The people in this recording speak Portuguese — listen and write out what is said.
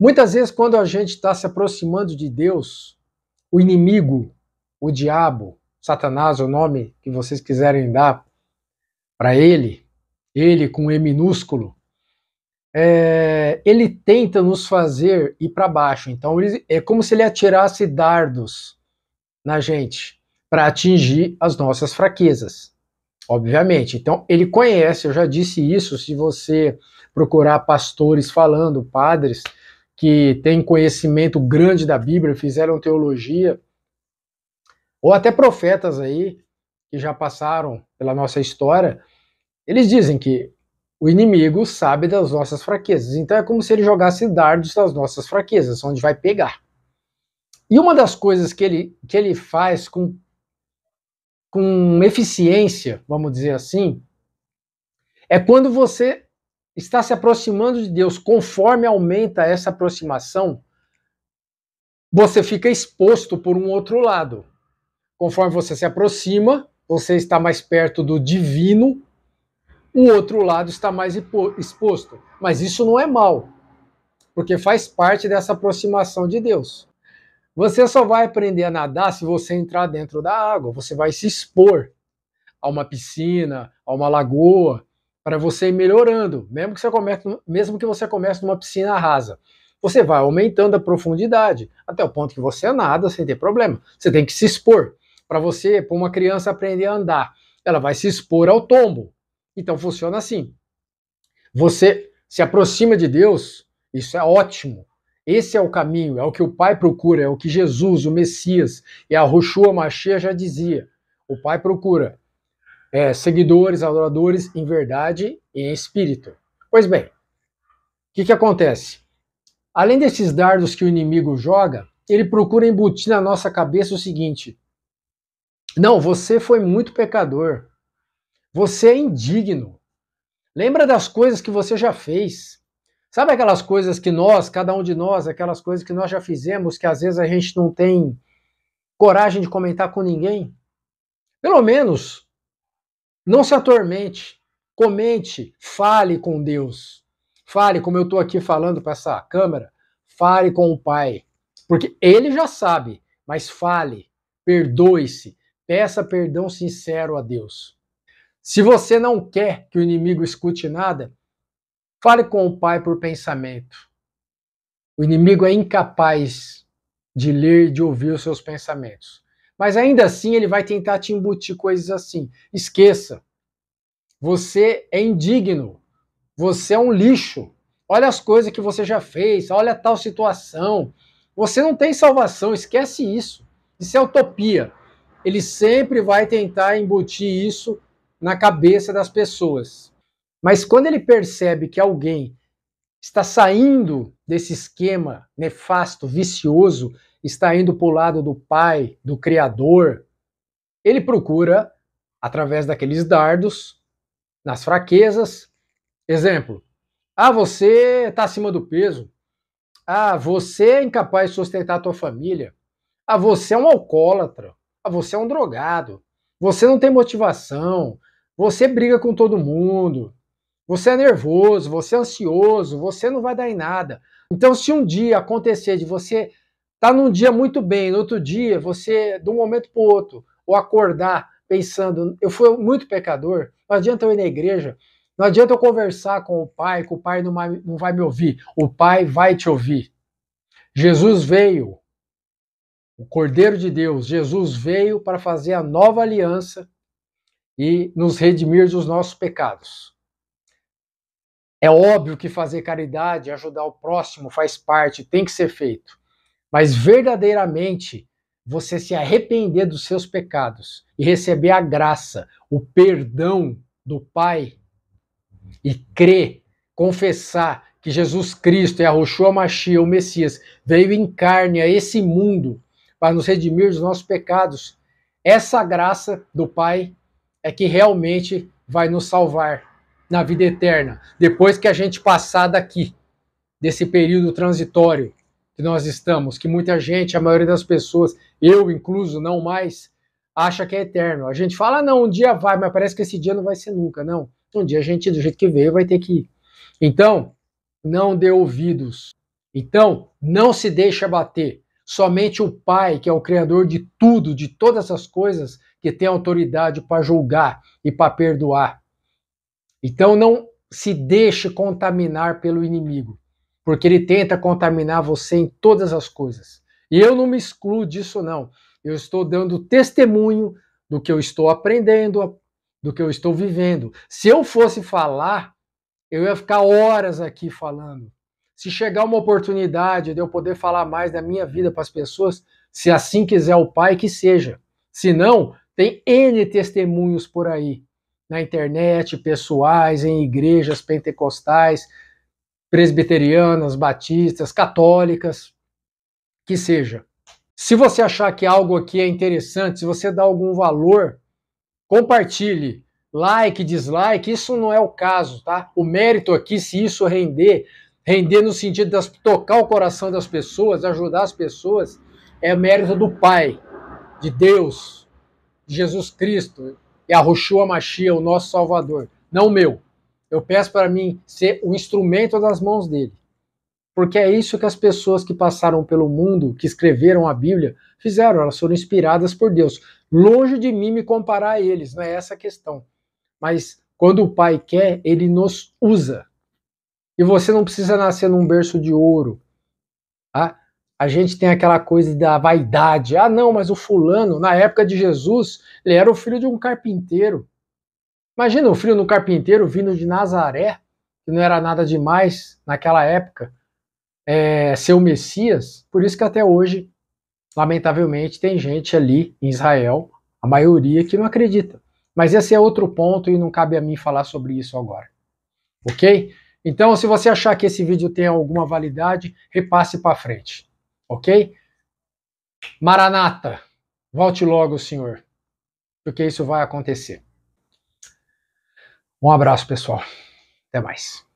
Muitas vezes, quando a gente está se aproximando de Deus, o inimigo, o diabo, Satanás, o nome que vocês quiserem dar para ele, ele com E minúsculo, é, ele tenta nos fazer ir para baixo. Então, ele, é como se ele atirasse dardos na gente para atingir as nossas fraquezas, obviamente. Então, ele conhece, eu já disse isso, se você procurar pastores falando, padres que têm conhecimento grande da Bíblia, fizeram teologia, ou até profetas aí que já passaram pela nossa história, eles dizem que o inimigo sabe das nossas fraquezas. Então é como se ele jogasse dardos das nossas fraquezas, onde vai pegar. E uma das coisas que ele, que ele faz com, com eficiência, vamos dizer assim, é quando você está se aproximando de Deus, conforme aumenta essa aproximação, você fica exposto por um outro lado. Conforme você se aproxima, você está mais perto do divino, o outro lado está mais exposto. Mas isso não é mal, porque faz parte dessa aproximação de Deus. Você só vai aprender a nadar se você entrar dentro da água, você vai se expor a uma piscina, a uma lagoa, para você ir melhorando, mesmo que você comece, mesmo que você comece numa piscina rasa. Você vai aumentando a profundidade até o ponto que você nada sem ter problema. Você tem que se expor. Para você, para uma criança aprender a andar, ela vai se expor ao tombo. Então funciona assim. Você se aproxima de Deus, isso é ótimo. Esse é o caminho, é o que o Pai procura, é o que Jesus, o Messias e a Roshua Machia já dizia. O Pai procura é, seguidores, adoradores em verdade e em espírito. Pois bem, o que, que acontece? Além desses dardos que o inimigo joga, ele procura embutir na nossa cabeça o seguinte: não, você foi muito pecador. Você é indigno. Lembra das coisas que você já fez. Sabe aquelas coisas que nós, cada um de nós, aquelas coisas que nós já fizemos, que às vezes a gente não tem coragem de comentar com ninguém? Pelo menos não se atormente, comente, fale com Deus. Fale, como eu estou aqui falando para essa câmera, fale com o Pai. Porque ele já sabe, mas fale, perdoe-se, peça perdão sincero a Deus. Se você não quer que o inimigo escute nada, fale com o Pai por pensamento. O inimigo é incapaz de ler e de ouvir os seus pensamentos. Mas ainda assim ele vai tentar te embutir coisas assim. Esqueça. Você é indigno. Você é um lixo. Olha as coisas que você já fez, olha tal situação. Você não tem salvação, esquece isso. Isso é utopia. Ele sempre vai tentar embutir isso na cabeça das pessoas. Mas quando ele percebe que alguém está saindo desse esquema nefasto, vicioso, está indo para o lado do Pai, do Criador, ele procura, através daqueles dardos, nas fraquezas. Exemplo: ah, você está acima do peso. Ah, você é incapaz de sustentar a tua família. Ah, você é um alcoólatra. Ah, você é um drogado. Você não tem motivação. Você briga com todo mundo. Você é nervoso, você é ansioso, você não vai dar em nada. Então, se um dia acontecer de você tá num dia muito bem, no outro dia você, de um momento para o outro, ou acordar pensando, eu fui muito pecador, não adianta eu ir na igreja, não adianta eu conversar com o pai, que o pai não vai, não vai me ouvir, o pai vai te ouvir. Jesus veio, o Cordeiro de Deus, Jesus veio para fazer a nova aliança e nos redimir dos nossos pecados. É óbvio que fazer caridade, ajudar o próximo, faz parte, tem que ser feito mas verdadeiramente você se arrepender dos seus pecados e receber a graça, o perdão do Pai e crer, confessar que Jesus Cristo é a Roshua Mashiach, o Messias, veio em carne a esse mundo para nos redimir dos nossos pecados. Essa graça do Pai é que realmente vai nos salvar na vida eterna, depois que a gente passar daqui, desse período transitório, que nós estamos, que muita gente, a maioria das pessoas, eu incluso, não mais, acha que é eterno. A gente fala, ah, não, um dia vai, mas parece que esse dia não vai ser nunca, não. Um dia a gente, do jeito que veio, vai ter que ir. Então, não dê ouvidos. Então, não se deixe abater. Somente o Pai, que é o Criador de tudo, de todas as coisas, que tem autoridade para julgar e para perdoar. Então, não se deixe contaminar pelo inimigo porque ele tenta contaminar você em todas as coisas. E eu não me excluo disso, não. Eu estou dando testemunho do que eu estou aprendendo, do que eu estou vivendo. Se eu fosse falar, eu ia ficar horas aqui falando. Se chegar uma oportunidade de eu poder falar mais da minha vida para as pessoas, se assim quiser o Pai, que seja. Se não, tem N testemunhos por aí, na internet, pessoais, em igrejas pentecostais, presbiterianas, batistas, católicas, que seja. Se você achar que algo aqui é interessante, se você dá algum valor, compartilhe. Like, dislike, isso não é o caso, tá? O mérito aqui, se isso render, render no sentido de tocar o coração das pessoas, ajudar as pessoas, é mérito do Pai, de Deus, de Jesus Cristo, e a Roshua Machia, o nosso Salvador, não meu. Eu peço para mim ser o instrumento das mãos dele. Porque é isso que as pessoas que passaram pelo mundo, que escreveram a Bíblia, fizeram. Elas foram inspiradas por Deus. Longe de mim me comparar a eles, não é essa a questão. Mas quando o Pai quer, ele nos usa. E você não precisa nascer num berço de ouro. Tá? A gente tem aquela coisa da vaidade. Ah, não, mas o fulano, na época de Jesus, ele era o filho de um carpinteiro. Imagina o filho no carpinteiro vindo de Nazaré, que não era nada demais naquela época, é, ser o Messias. Por isso que até hoje, lamentavelmente, tem gente ali em Israel, a maioria, que não acredita. Mas esse é outro ponto e não cabe a mim falar sobre isso agora. Ok? Então, se você achar que esse vídeo tem alguma validade, repasse para frente. Ok? Maranata, volte logo, Senhor, porque isso vai acontecer. Um abraço, pessoal. Até mais.